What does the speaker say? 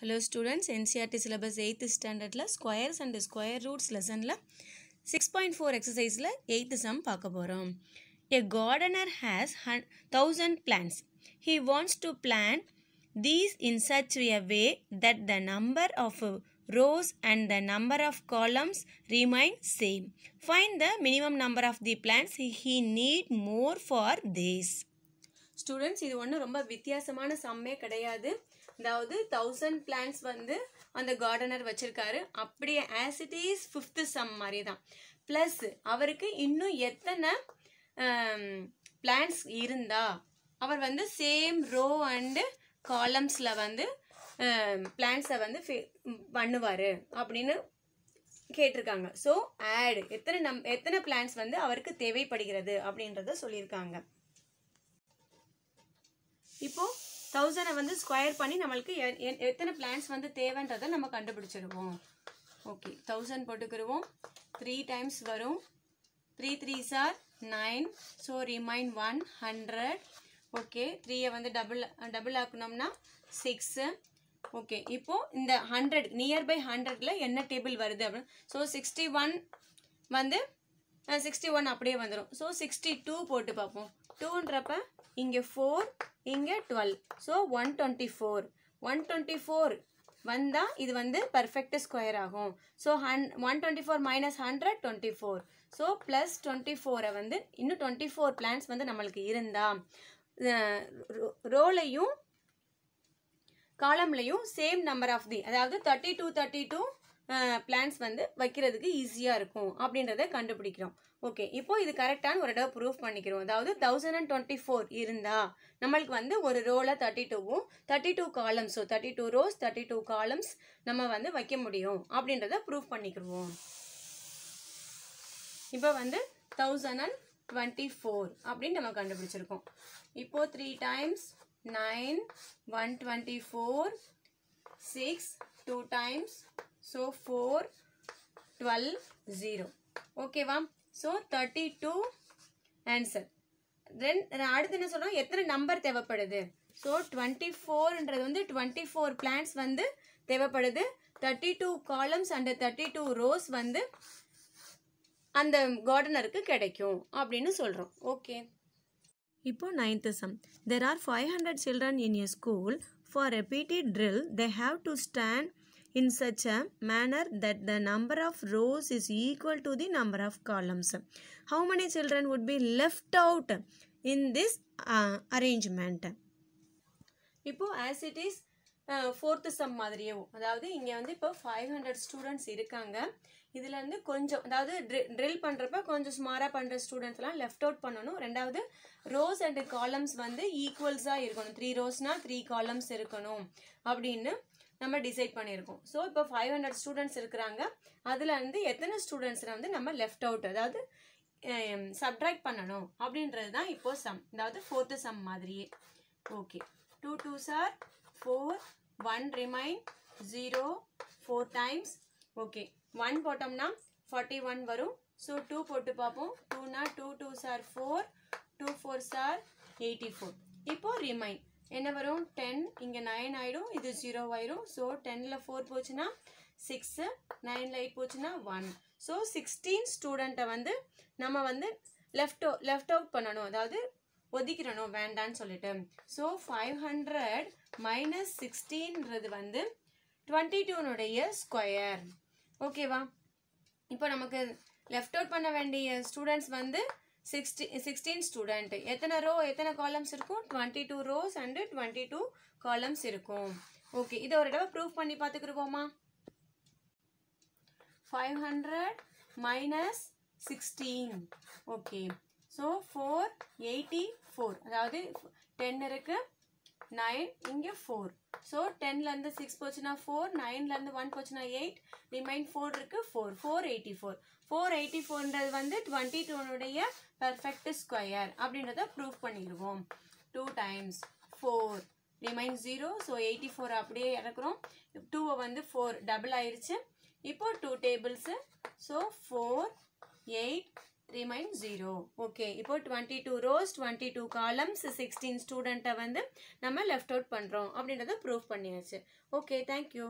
Hello students, NCRT syllabus 8th standard la squares and square roots lesson la 6.4 exercise la 8th sum paakaporam. A gardener has 1000 plants. He wants to plant these in such a way that the number of rows and the number of columns remain same. Find the minimum number of the plants he need more for this. Students இது ஒன்றும் ரொம்ப வித்தியாசமான சம்மே கிடையாது அதாவது thousand plans வந்து அந்த gardener வச்சுருக்காரு அப்படியே as it is fifth sum மாதிரி தான் ப்ளஸ் அவருக்கு இன்னும் எத்தனை பிளான்ஸ் இருந்தா அவர் வந்து சேம் ரோ அண்டு காலம்ஸில் வந்து பிளான்ஸை வந்து பண்ணுவார் அப்படின்னு கேட்டிருக்காங்க ஸோ ஆட் எத்தனை நம் எத்தனை பிளான்ஸ் வந்து அவருக்கு தேவைப்படுகிறது அப்படின்றத சொல்லியிருக்காங்க தௌசண்டை வந்து ஸ்கொயர் பண்ணி நம்மளுக்கு எத்தனை பிளான்ஸ் வந்து தேவைன்றதை நம்ம கண்டுபிடிச்சிடுவோம் ஓகே தௌசண்ட் போட்டுக்கிடுவோம் த்ரீ டைம்ஸ் வரும் three three are nine so remain one hundred okay த்ரீயை வந்து டபுள் டபுள் ஆக்கணும்னா சிக்ஸு ஓகே இப்போது இந்த ஹண்ட்ரட் நியர் பை ஹண்ட்ரடில் என்ன டேபிள் வருது அப்படின்னு ஸோ சிக்ஸ்டி ஒன் வந்து சிக்ஸ்டி ஒன் அப்படியே வந்துடும் ஸோ சிக்ஸ்டி டூ போட்டு பார்ப்போம் டூன்றப்போ இங்கே ஃபோர் இங்கே twelve so one 124 four one four வந்தால் இது வந்து perfect ஸ்கொயர் ஆகும் ஸோ ஹன் one 100, four minus hundred twenty four so plus ஃபோரை வந்து இன்னும் டுவெண்ட்டி ஃபோர் வந்து நம்மளுக்கு இருந்தால் ரோலையும் காலம்லையும் சேம் நம்பர் ஆஃப் தி அதாவது thirty two thirty two plants வந்து வைக்கிறதுக்கு ஈஸியாக இருக்கும் அப்படின்றத கண்டுபிடிக்கிறோம் ஓகே இப்போ இது கரெக்டான ஒரு தடவை ப்ரூவ் பண்ணிக்கிறோம் அதாவது தௌசண்ட் அண்ட் டுவெண்ட்டி ஃபோர் இருந்தால் நம்மளுக்கு வந்து ஒரு ரோவில் தேர்ட்டி டூவும் thirty two columns so thirty two rows thirty two columns நம்ம வந்து வைக்க முடியும் அப்படின்றத ப்ரூவ் பண்ணிக்கிடுவோம் இப்போ வந்து தௌசண்ட் அண்ட் டுவெண்ட்டி ஃபோர் அப்படின்னு நம்ம கண்டுபிடிச்சிருக்கோம் இப்போது three times nine one twenty four six two times so four twelve zero ஓகேவா so thirty two answer then அடுத்து என்ன சொல்கிறோம் எத்தனை நம்பர் தேவைப்படுது ஸோ டுவெண்ட்டி ஃபோர்ன்றது வந்து டுவெண்ட்டி ஃபோர் பிளான்ஸ் வந்து தேவைப்படுது thirty two columns and thirty two rows வந்து அந்த கார்டனருக்கு கிடைக்கும் அப்படின்னு சொல்கிறோம் ஓகே இப்போ ninth sum there are five hundred children in a school for a repeated drill they have to stand in such a manner that the number of rows is equal to the number of columns. How many children would be left out in this uh, arrangement? இப்போ as it is fourth sum மாதிரியோ அதாவது இங்கே வந்து இப்போ five hundred students இருக்காங்க இதுலேருந்து கொஞ்சம் அதாவது ட்ரில் பண்ணுறப்ப கொஞ்சம் சுமாராக பண்ணுற ஸ்டூடெண்ட்ஸ்லாம் லெஃப்ட் அவுட் பண்ணணும் ரெண்டாவது ரோஸ் அண்ட் காலம்ஸ் வந்து ஈக்குவல்ஸாக இருக்கணும் த்ரீ ரோஸ்னால் த்ரீ காலம்ஸ் இருக்கணும் அப்படின்னு நம்ம டிசைட் பண்ணியிருக்கோம் ஸோ இப்போ ஃபைவ் ஹண்ட்ரட் ஸ்டூடெண்ட்ஸ் இருக்கிறாங்க அதில் வந்து எத்தனை ஸ்டூடெண்ட்ஸில் வந்து நம்ம லெஃப்ட் அவுட் அதாவது சப்ட்ராக்ட் பண்ணணும் அப்படின்றது தான் இப்போது சம் அதாவது ஃபோர்த்து சம் மாதிரியே okay two two are four one remain zero four times okay one போட்டோம்னா ஃபார்ட்டி ஒன் வரும் ஸோ டூ போட்டு பார்ப்போம் டூனா two two are four two four are eighty four இப்போது ரிமைன் என்ன வரும் டென் இங்கே நைன் ஆகிடும் இது ஜீரோ ஆயிடும் ஸோ டெனில் ஃபோர் போச்சுன்னா சிக்ஸு நைனில் எயிட் போச்சுன்னா ஒன் ஸோ சிக்ஸ்டீன் ஸ்டூடெண்ட்டை வந்து நம்ம வந்து லெஃப்ட் லெஃப்ட் அவுட் பண்ணணும் அதாவது ஒதுக்கிறணும் வேண்டான்னு சொல்லிட்டு ஸோ ஃபைவ் ஹண்ட்ரட் மைனஸ் சிக்ஸ்டீன்றது வந்து டுவெண்ட்டி டூனுடைய ஸ்கொயர் ஓகேவா இப்போ நமக்கு லெஃப்ட் அவுட் பண்ண வேண்டிய ஸ்டூடண்ட்ஸ் வந்து 16 சிக்ஸ்டீன் எத்தன எத்தனை ரோ எத்தனை காலம்ஸ் இருக்கும் twenty two rows and twenty two columns இருக்கும் ஓகே இதை ஒரு தடவை ப்ரூஃப் பண்ணி பார்த்துக்கிருவோமா five hundred minus sixteen okay so four eighty four அதாவது 10 இருக்கு, நைன் இங்கே ஃபோர் ஸோ டென்லேருந்து சிக்ஸ் போச்சுன்னா ஃபோர் நைன்லேருந்து ஒன் போச்சினா எயிட் ரிமைன் ஃபோர் இருக்குது four four eighty four four eighty ஃபோர்ன்றது வந்து டுவெண்ட்டி டூனுடைய perfect ஸ்கொயர் அப்படின்றத proof பண்ணிடுவோம் two times four remain zero so eighty four அப்படியே இறக்குறோம் டூவை வந்து ஃபோர் டபுள் ஆயிடுச்சு இப்போ two tables so four eight three minus zero okay இப்போ twenty two rows twenty two columns sixteen ஸ்டூடெண்ட்டை வந்து நம்ம லெஃப்ட் அவுட் பண்ணுறோம் அப்படின்றத ப்ரூவ் பண்ணியாச்சு ஓகே தேங்க்யூ